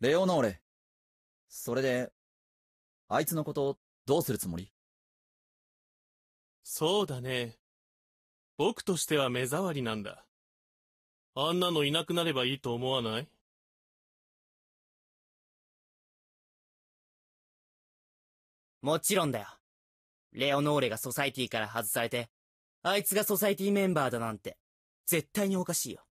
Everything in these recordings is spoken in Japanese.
レオノーレ。それで、あいつのこと、どうするつもりそうだね。僕としては目障りなんだ。あんなのいなくなればいいと思わないもちろんだよ。レオノーレがソサイティから外されて、あいつがソサイティメンバーだなんて、絶対におかしいよ。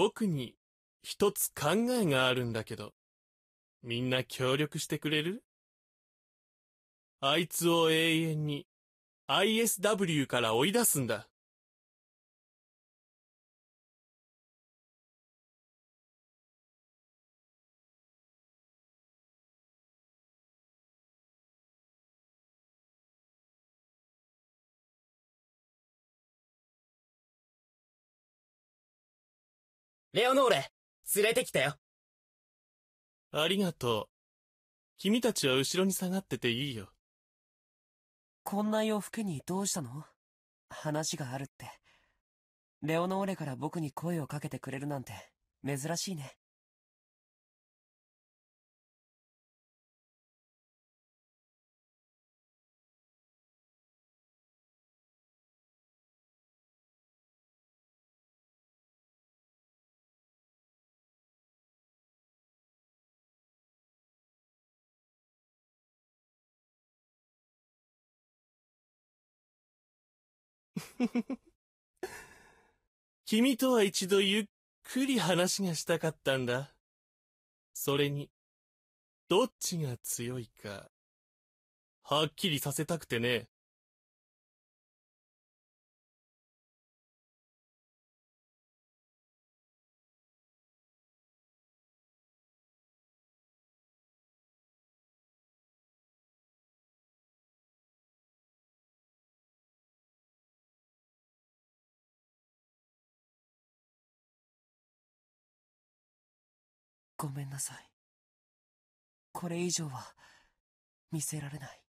僕に一つ考えがあるんだけど、みんな協力してくれるあいつを永遠に ISW から追い出すんだ。レオノーレ、連れてきたよ。ありがとう。君たちは後ろに下がってていいよ。こんな夜更けにどうしたの話があるって。レオノーレから僕に声をかけてくれるなんて、珍しいね。君とは一度ゆっくり話がしたかったんだ。それに、どっちが強いか、はっきりさせたくてね。ごめんなさい。これ以上は見せられない。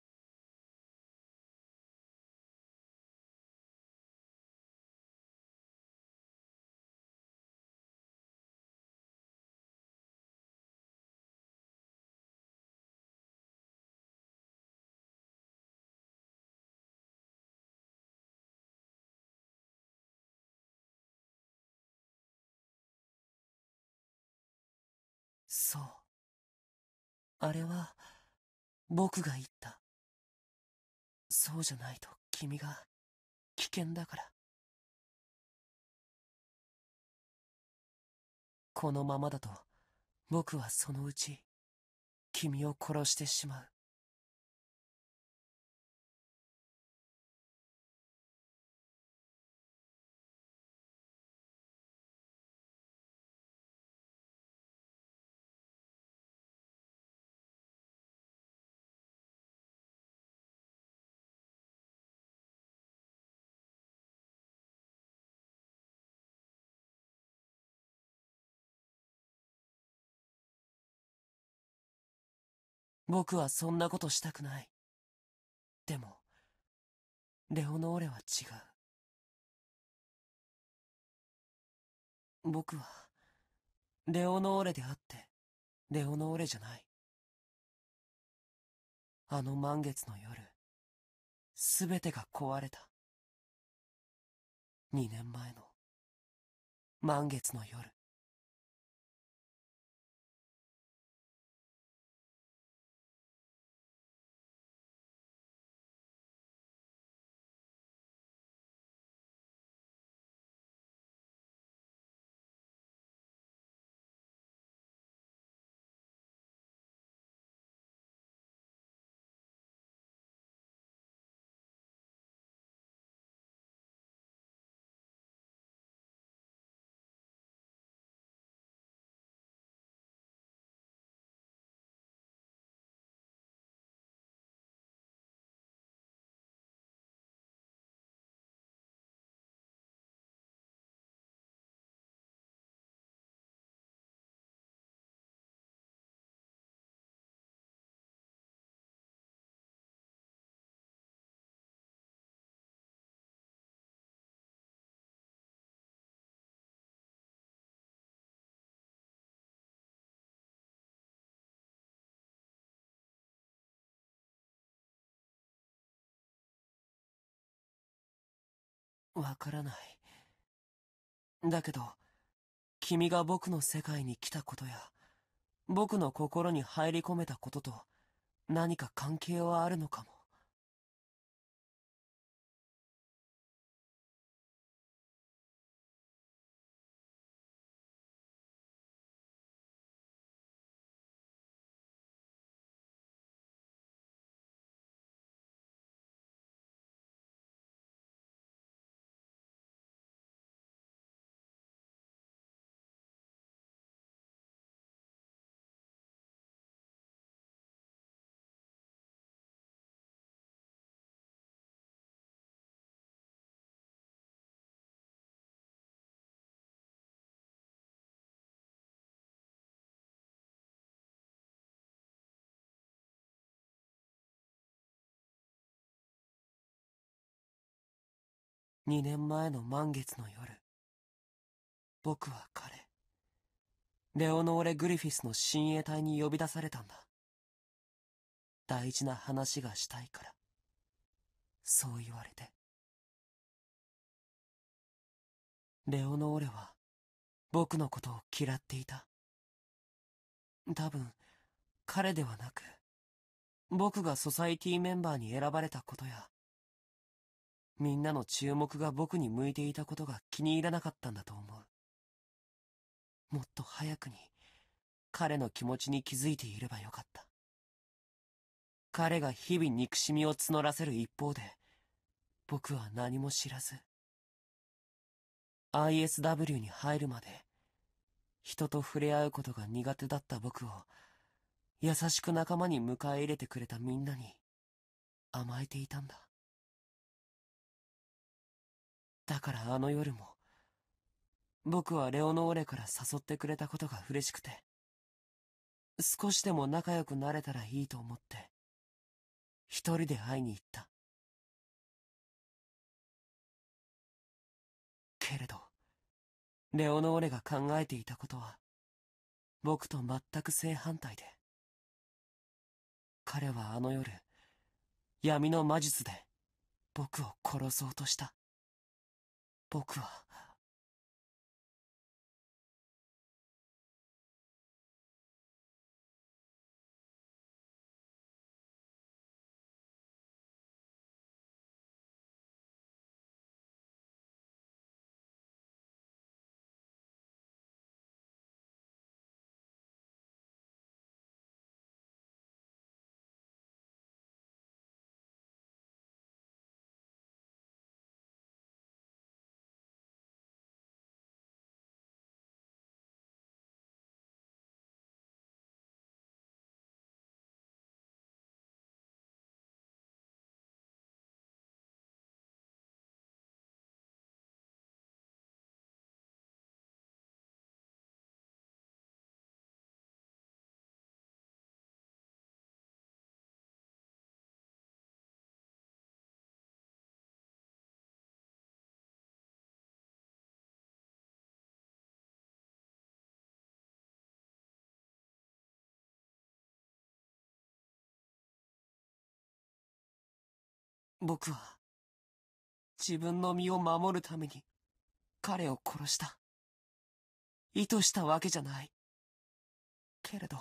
そう。あれは、僕が言った。そうじゃないと君が危険だから。このままだと僕はそのうち君を殺してしまう。僕はそんなことしたくない。でも、レオノーレは違う。僕は、レオノーレであって、レオノーレじゃない。あの満月の夜、すべてが壊れた。二年前の、満月の夜。わからない。だけど、君が僕の世界に来たことや、僕の心に入り込めたことと何か関係はあるのかも。2年前の満月の夜、僕は彼、レオノーレ・グリフィスの親衛隊に呼び出されたんだ。大事な話がしたいから。そう言われて。レオノーレは僕のことを嫌っていた。多分、彼ではなく、僕がソサイティメンバーに選ばれたことや、みんなの注目が僕に向いていたことが気に入らなかったんだと思う。もっと早くに彼の気持ちに気づいていればよかった。彼が日々憎しみを募らせる一方で、僕は何も知らず。ISW に入るまで、人と触れ合うことが苦手だった僕を、優しく仲間に迎え入れてくれたみんなに、甘えていたんだ。だからあの夜も、僕はレオノーレから誘ってくれたことが嬉しくて、少しでも仲良くなれたらいいと思って、一人で会いに行った。けれど、レオノーレが考えていたことは、僕と全く正反対で。彼はあの夜、闇の魔術で僕を殺そうとした。僕は。僕は、自分の身を守るために、彼を殺した。意図したわけじゃない。けれど、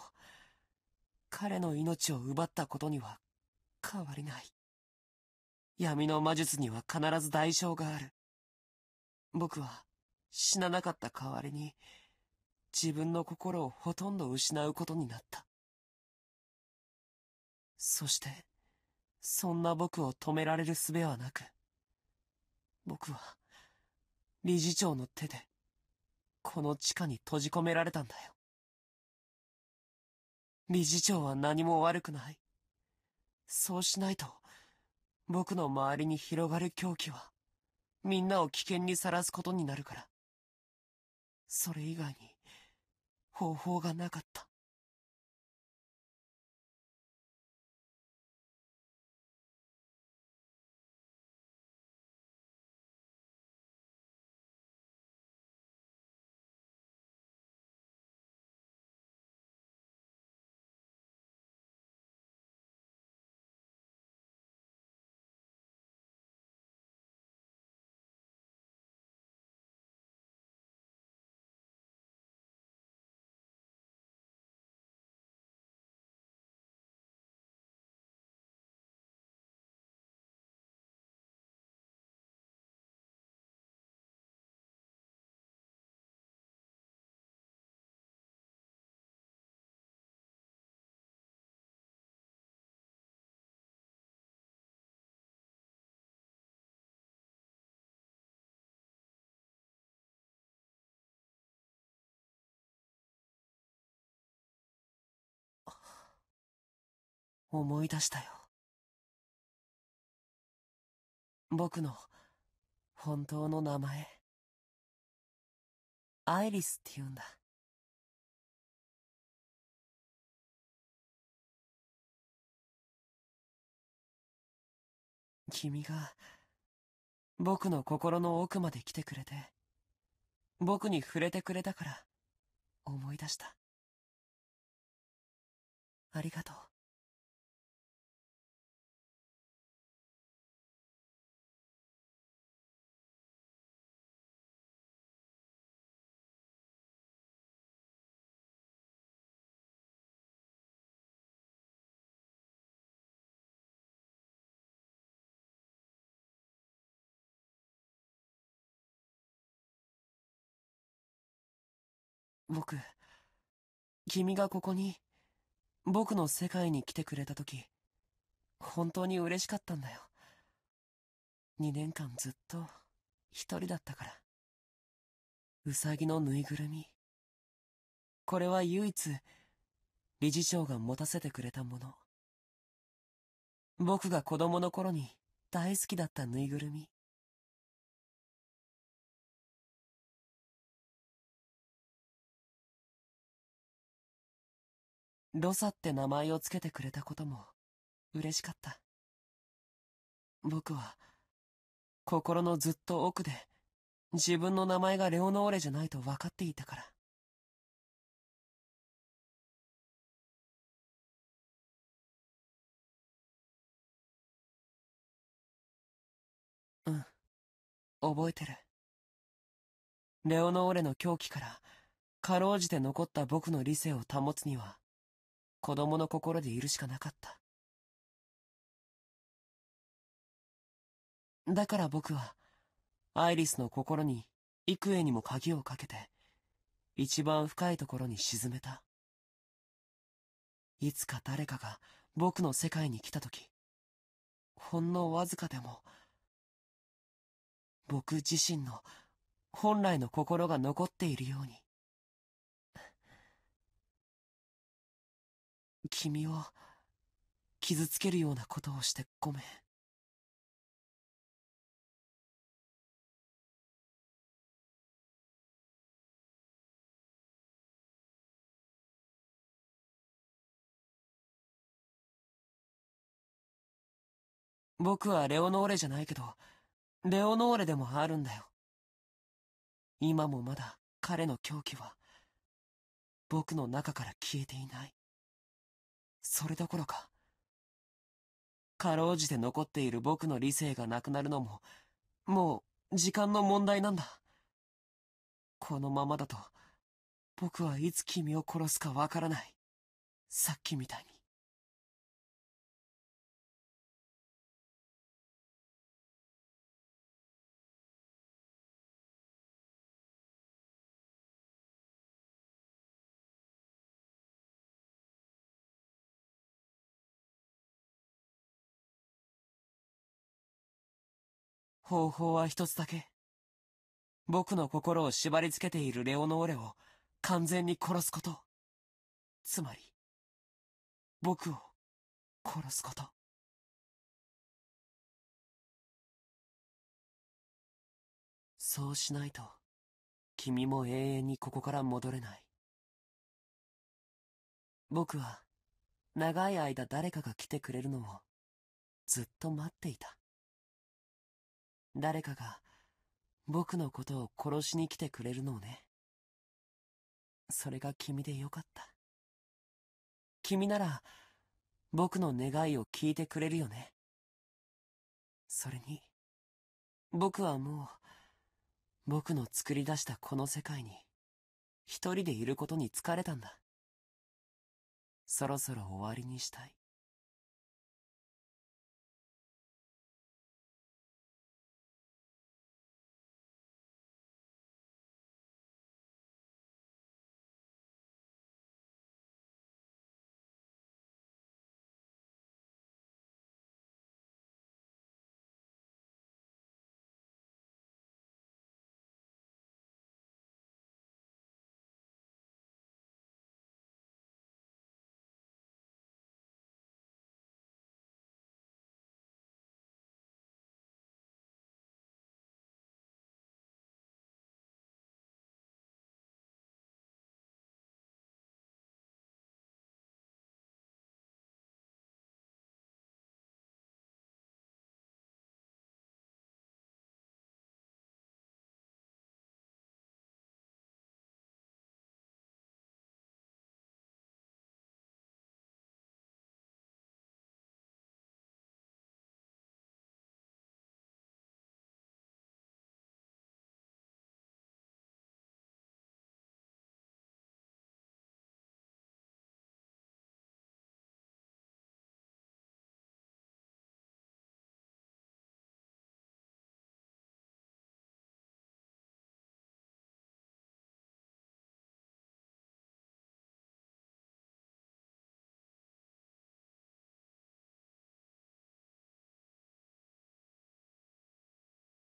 彼の命を奪ったことには変わりない。闇の魔術には必ず代償がある。僕は死ななかった代わりに、自分の心をほとんど失うことになった。そして、そんな僕を止められる術はなく、僕は、理事長の手で、この地下に閉じ込められたんだよ。理事長は何も悪くない。そうしないと、僕の周りに広がる狂気は、みんなを危険にさらすことになるから。それ以外に、方法がなかった。思い出したよ。僕の本当の名前。アイリスって言うんだ。君が僕の心の奥まで来てくれて、僕に触れてくれたから思い出した。ありがとう。僕、君がここに、僕の世界に来てくれた時、本当に嬉しかったんだよ。2年間ずっと、一人だったから。うさぎのぬいぐるみ。これは唯一、理事長が持たせてくれたもの。僕が子供の頃に大好きだったぬいぐるみ。ロサって名前を付けてくれたことも嬉しかった。僕は心のずっと奥で自分の名前がレオノーレじゃないと分かっていたから。うん、覚えてる。レオノーレの狂気からかろうじて残った僕の理性を保つには子供の心でいるしかなかった。だから僕は、アイリスの心に、幾重にも鍵をかけて、一番深いところに沈めた。いつか誰かが僕の世界に来た時ほんのわずかでも、僕自身の本来の心が残っているように。君を傷つけるようなことをしてごめん。僕はレオノーレじゃないけど、レオノーレでもあるんだよ。今もまだ彼の狂気は、僕の中から消えていない。それどころか。かろうじて残っている僕の理性がなくなるのも、もう時間の問題なんだ。このままだと、僕はいつ君を殺すかわからない。さっきみたいに。方法は一つだけ。僕の心を縛り付けているレオノーレを完全に殺すこと。つまり、僕を殺すこと。そうしないと、君も永遠にここから戻れない。僕は、長い間誰かが来てくれるのを、ずっと待っていた。誰かが僕のことを殺しに来てくれるのをね。それが君でよかった。君なら僕の願いを聞いてくれるよね。それに、僕はもう、僕の作り出したこの世界に、一人でいることに疲れたんだ。そろそろ終わりにしたい。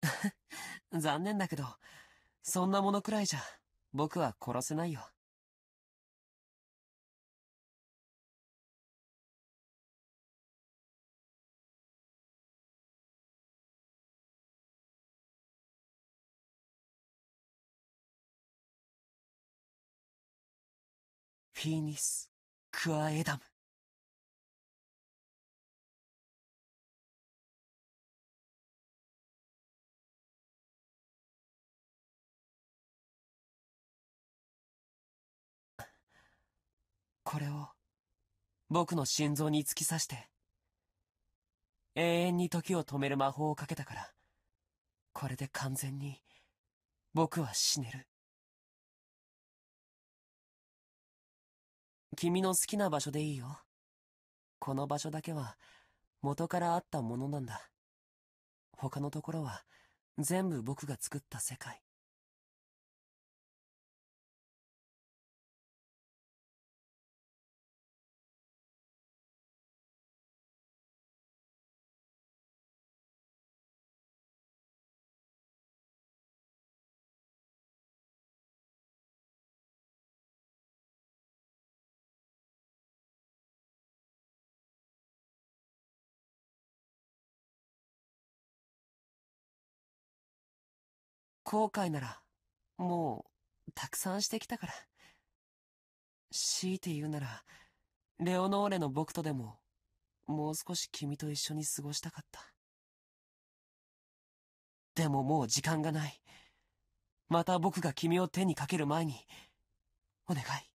残念だけど、そんなものくらいじゃ、僕は殺せないよ。フィニス・クア・エダム。これを、僕の心臓に突き刺して、永遠に時を止める魔法をかけたから、これで完全に、僕は死ねる。君の好きな場所でいいよ。この場所だけは、元からあったものなんだ。他のところは、全部僕が作った世界。後悔なら、もう、たくさんしてきたから。強いて言うなら、レオノーレの僕とでも、もう少し君と一緒に過ごしたかった。でももう時間がない。また僕が君を手にかける前に、お願い。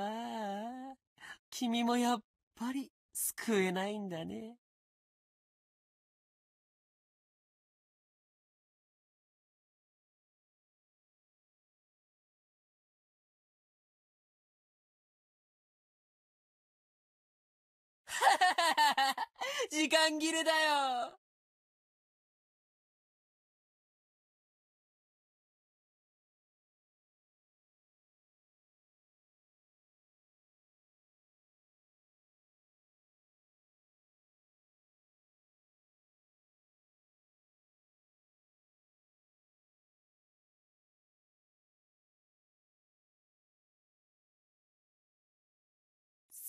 ああ、君もやっぱり救えないんだね。時間切れだよ。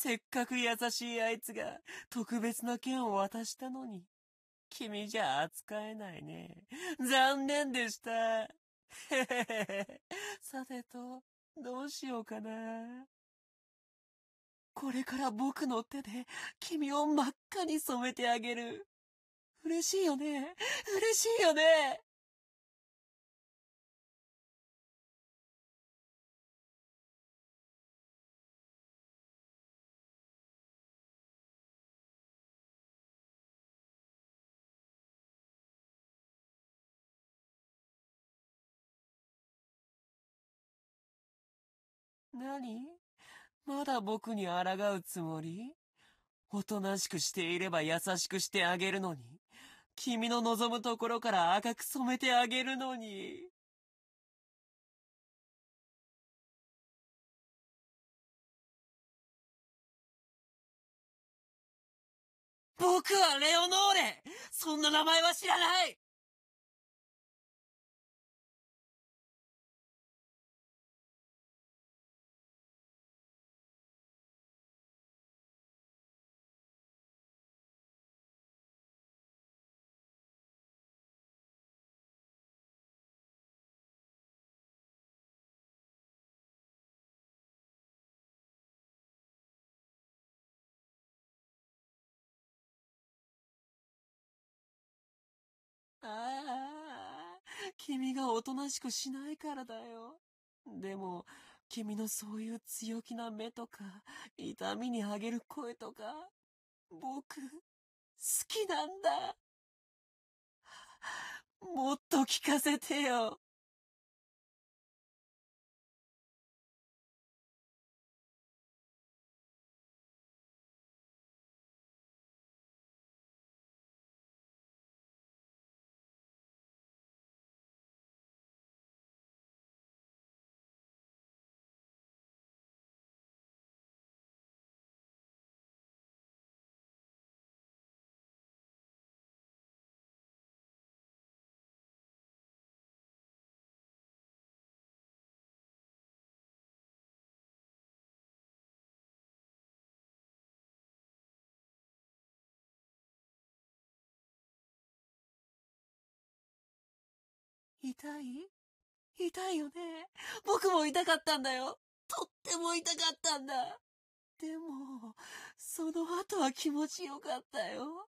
せっかく優しいあいつが特別な剣を渡したのに、君じゃ扱えないね。残念でした。さてと、どうしようかな。これから僕の手で君を真っ赤に染めてあげる。嬉しいよね。嬉しいよね。何まだ僕に抗うつもりおとなしくしていれば優しくしてあげるのに、君の望むところから赤く染めてあげるのに。僕はレオノーレそんな名前は知らないああ、君がおとなしくしないからだよ。でも、君のそういう強気な目とか、痛みにあげる声とか、僕、好きなんだ。もっと聞かせてよ。痛い痛いよね。僕も痛かったんだよ。とっても痛かったんだ。でも、その後は気持ちよかったよ。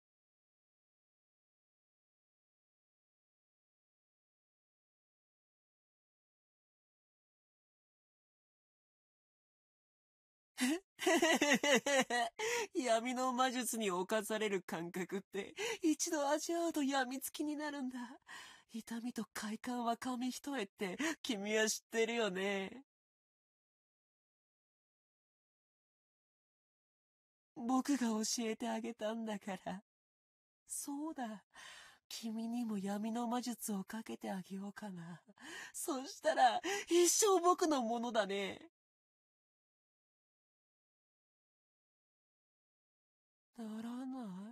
闇の魔術に侵される感覚って一度味わうと病みつきになるんだ。痛みと快感は紙一重って君は知ってるよね。僕が教えてあげたんだから。そうだ。君にも闇の魔術をかけてあげようかな。そしたら、一生僕のものだね。ならない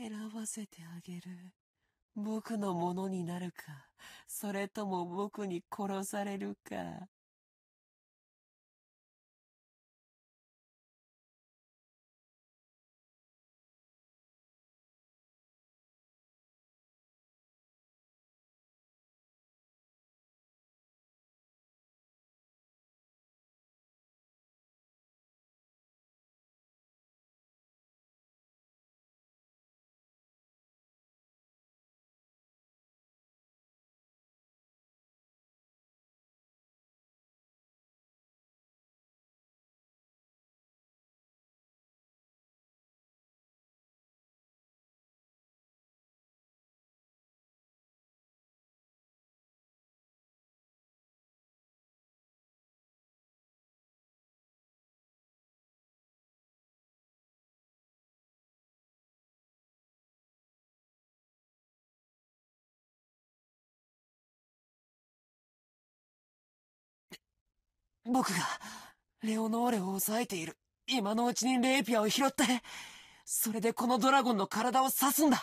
選ばせてあげる。僕のものになるか、それとも僕に殺されるか。僕が、レオノーレを抑えている、今のうちにレイピアを拾って、それでこのドラゴンの体を刺すんだ。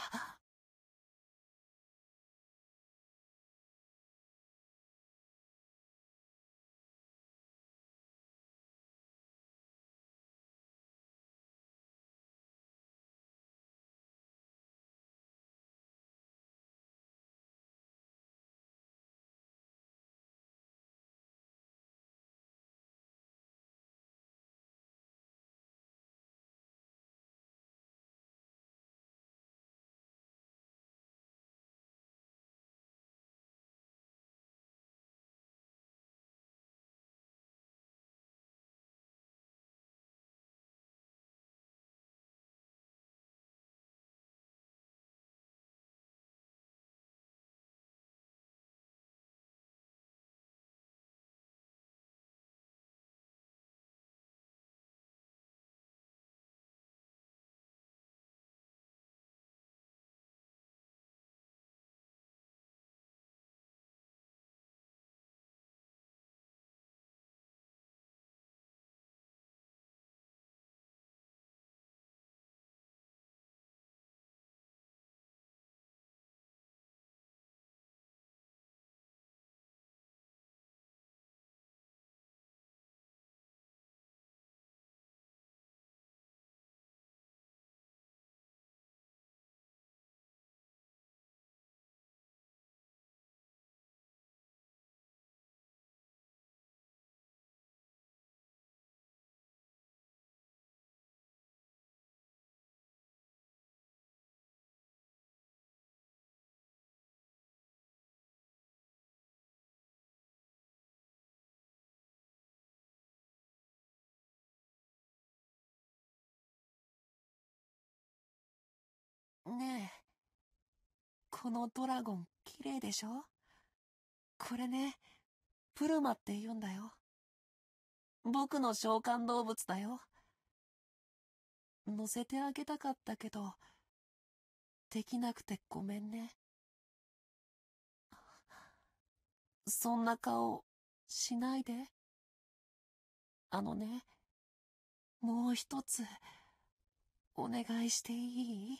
ねえ。このドラゴン綺麗でしょこれね、プルマって言うんだよ。僕の召喚動物だよ。乗せてあげたかったけど、できなくてごめんね。そんな顔、しないで。あのね、もう一つ、お願いしていい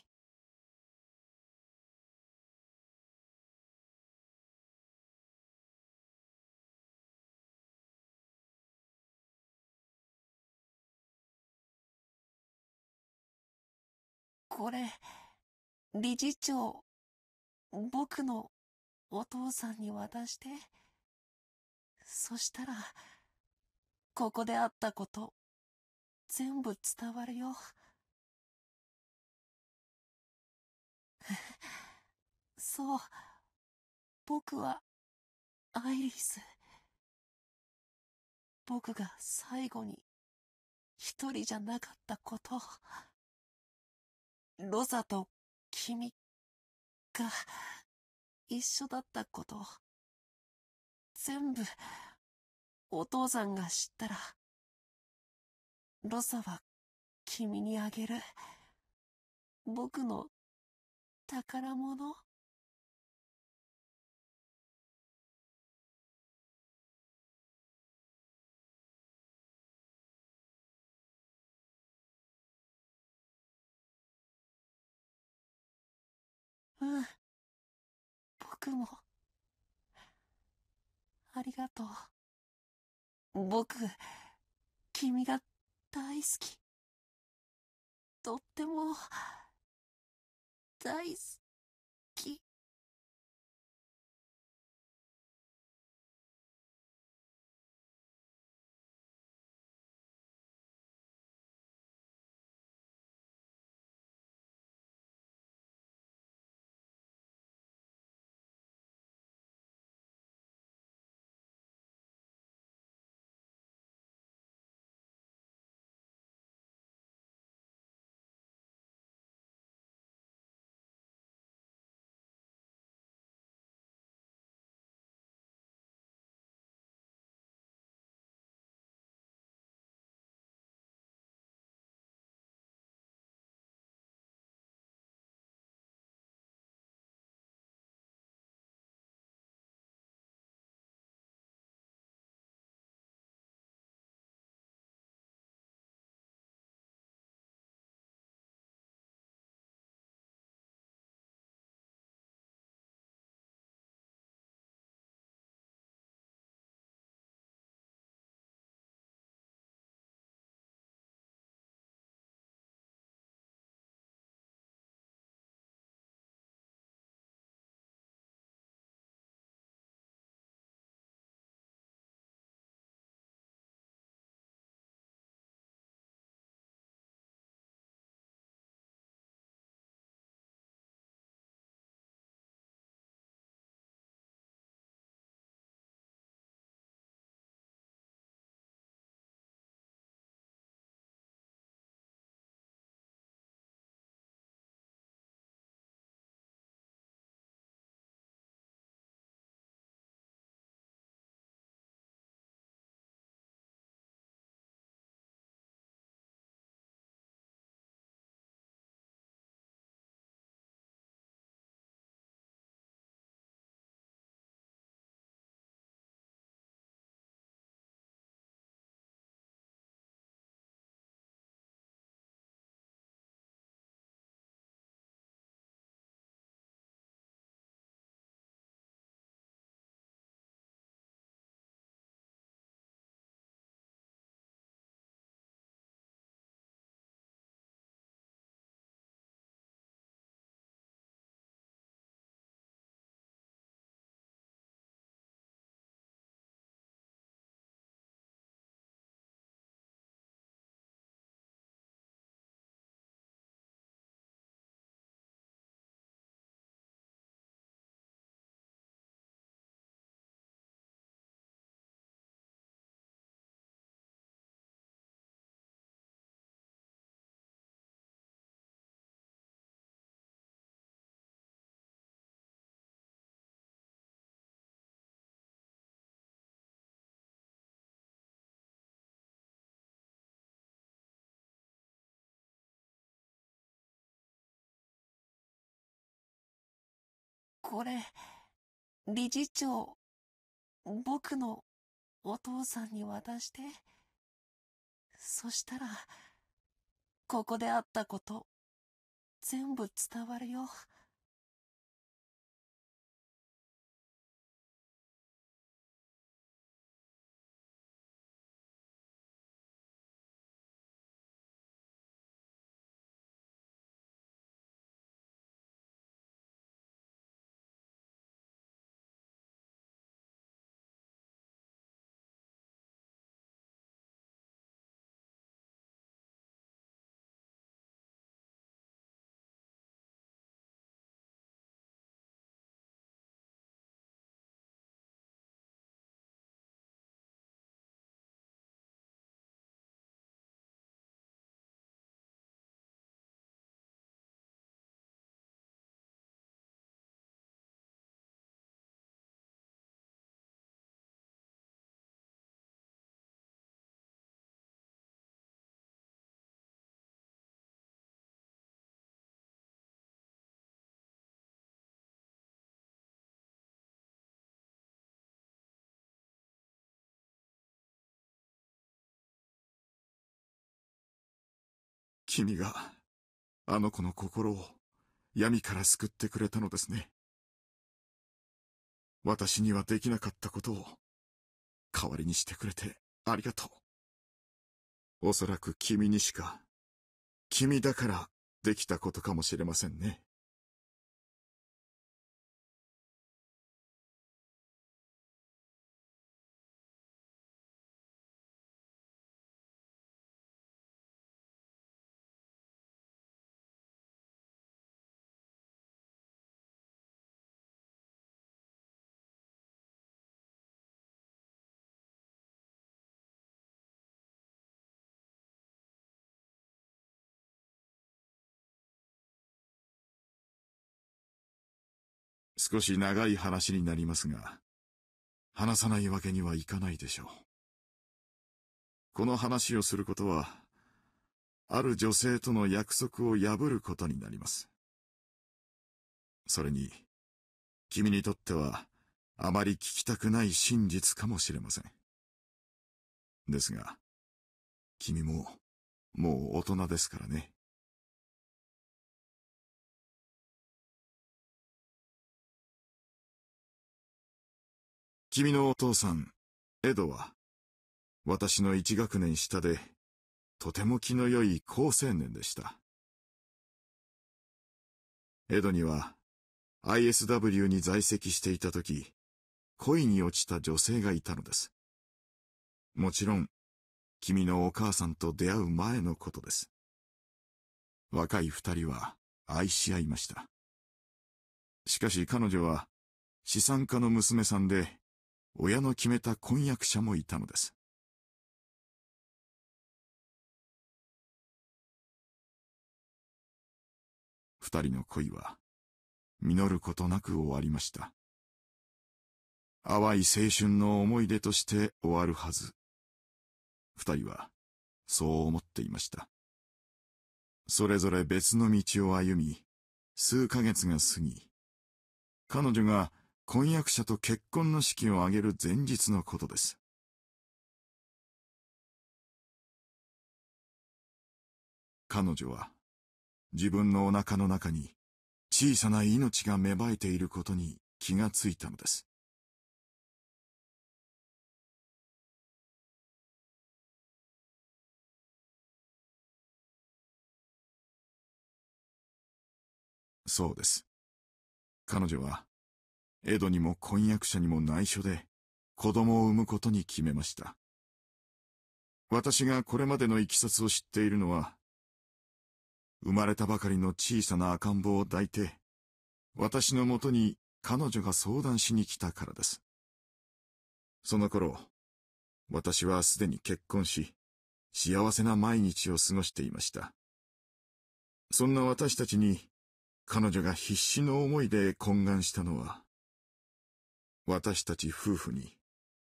これ、理事長、僕のお父さんに渡して。そしたら、ここであったこと、全部伝わるよ。そう、僕は、アイリス。僕が最後に、一人じゃなかったこと。ロザと君が一緒だったこと、全部お父さんが知ったら、ロサは君にあげる僕の宝物うん。僕も。ありがとう。僕、君が大好き。とっても、大好これ、理事長、僕のお父さんに渡して。そしたら、ここであったこと、全部伝わるよ。君が、あの子の心を闇から救ってくれたのですね。私にはできなかったことを、代わりにしてくれてありがとう。おそらく君にしか、君だからできたことかもしれませんね。少し長い話になりますが、話さないわけにはいかないでしょう。この話をすることは、ある女性との約束を破ることになります。それに、君にとっては、あまり聞きたくない真実かもしれません。ですが、君も、もう大人ですからね。君のお父さん、エドは、私の一学年下で、とても気の良い好青年でした。エドには、ISW に在籍していた時、恋に落ちた女性がいたのです。もちろん、君のお母さんと出会う前のことです。若い二人は愛し合いました。しかし彼女は資産家の娘さんで親の決めた婚約者もいたのです。二人の恋は、実ることなく終わりました。淡い青春の思い出として終わるはず。二人は、そう思っていました。それぞれ別の道を歩み、数ヶ月が過ぎ、彼女が婚約者と結婚の式を挙げる前日のことです。彼女は自分のお腹の中に小さな命が芽生えていることに気がついたのです。そうです。彼女はエドにも婚約者にも内緒で、子供を産むことに決めました。私がこれまでの行きさつを知っているのは、生まれたばかりの小さな赤ん坊を抱いて、私のもとに彼女が相談しに来たからです。その頃、私はすでに結婚し、幸せな毎日を過ごしていました。そんな私たちに、彼女が必死の思いで懇願したのは、私たち夫婦に、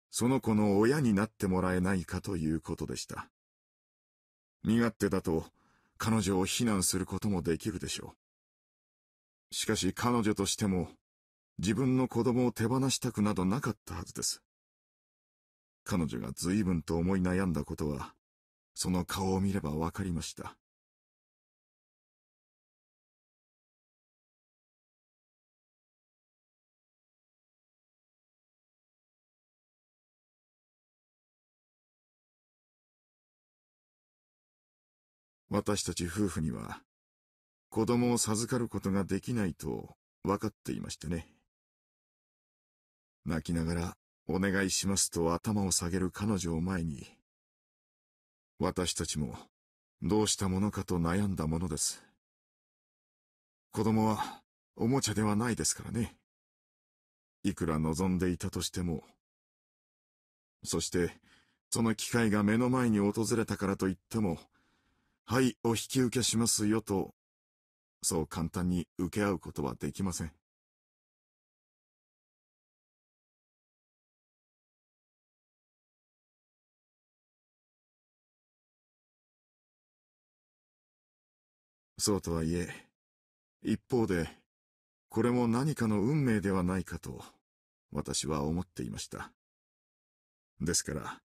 その子の親になってもらえないかということでした。身勝手だと、彼女を非難することもできるでしょう。しかし彼女としても、自分の子供を手放したくなどなかったはずです。彼女が随分と思い悩んだことは、その顔を見ればわかりました。私たち夫婦には、子供を授かることができないと分かっていましてね。泣きながら、お願いしますと頭を下げる彼女を前に、私たちも、どうしたものかと悩んだものです。子供は、おもちゃではないですからね。いくら望んでいたとしても。そして、その機会が目の前に訪れたからといっても、はい、お引き受けしますよと、そう簡単に受け合うことはできません。そうとはいえ、一方で、これも何かの運命ではないかと、私は思っていました。ですから、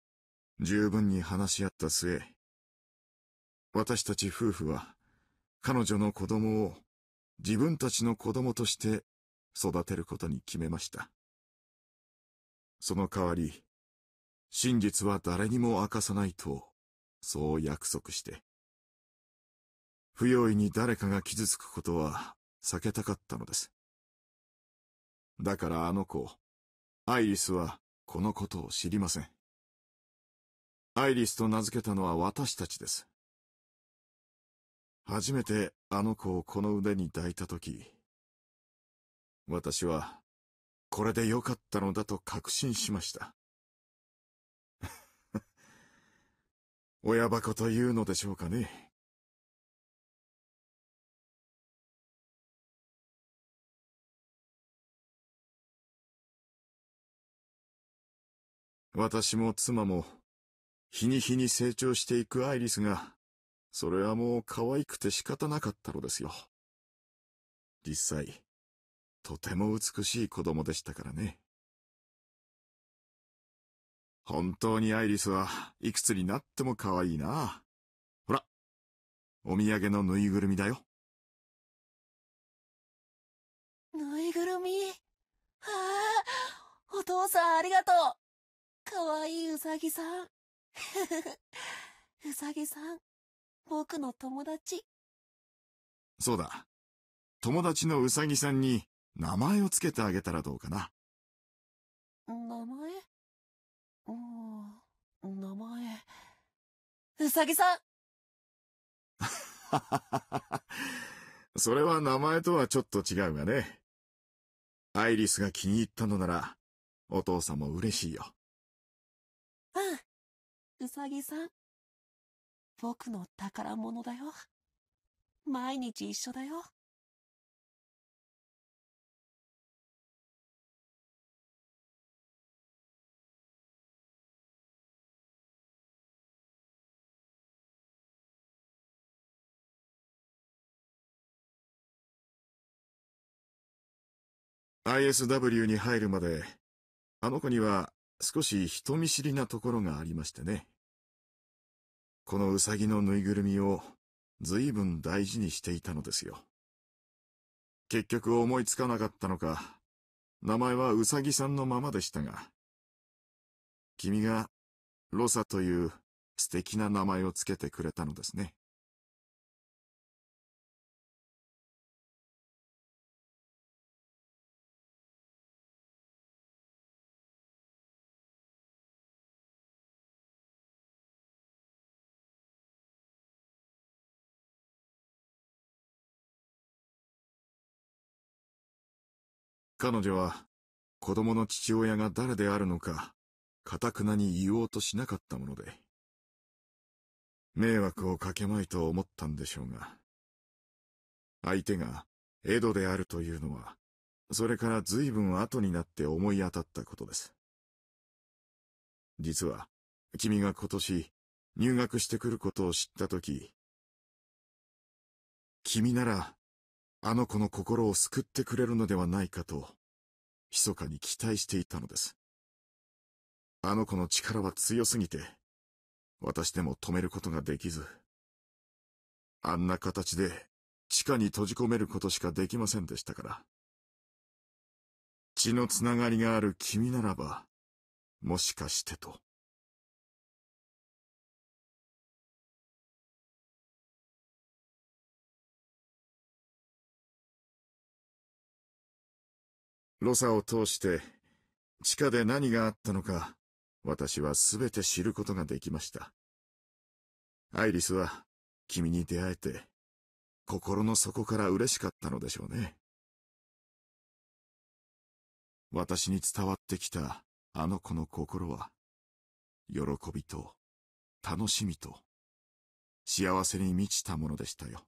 十分に話し合った末、私たち夫婦は、彼女の子供を自分たちの子供として育てることに決めました。その代わり、真実は誰にも明かさないと、そう約束して。不用意に誰かが傷つくことは避けたかったのです。だからあの子、アイリスはこのことを知りません。アイリスと名付けたのは私たちです。初めてあの子をこの腕に抱いたとき、私は、これで良かったのだと確信しました。親箱というのでしょうかね。私も妻も、日に日に成長していくアイリスが、それはもう可愛くて仕方なかったのですよ。実際、とても美しい子供でしたからね。本当にアイリスはいくつになっても可愛いな。ほら、お土産のぬいぐるみだよ。ぬいぐるみはあ、お父さんありがとう。かわいいうさぎさん。うさぎさん、僕の友達。そうだ。友達のうさぎさんに名前をつけてあげたらどうかな。名前うん、名前。うさぎさん それは名前とはちょっと違うがね。アイリスが気に入ったのなら、お父さんも嬉しいよ。うん。うさぎさん。僕の宝物だよ。毎日一緒だよ。ISW に入るまで、あの子には少し人見知りなところがありましてね。このウサギのぬいぐるみを随分大事にしていたのですよ。結局思いつかなかったのか、名前はウサギさんのままでしたが、君がロサという素敵な名前をつけてくれたのですね。彼女は、子供の父親が誰であるのか、かたくなに言おうとしなかったもので。迷惑をかけまいと思ったんでしょうが。相手が江戸であるというのは、それから随分後になって思い当たったことです。実は、君が今年入学してくることを知ったとき、君ならあの子の心を救ってくれるのではないかと、密かに期待していたのです。あの子の力は強すぎて、私でも止めることができず、あんな形で地下に閉じ込めることしかできませんでしたから。血のつながりがある君ならば、もしかしてと。ロサを通して、地下で何があったのか、私はすべて知ることができました。アイリスは、君に出会えて、心の底から嬉しかったのでしょうね。私に伝わってきたあの子の心は、喜びと、楽しみと、幸せに満ちたものでしたよ。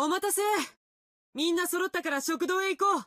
お待たせみんな揃ったから食堂へ行こう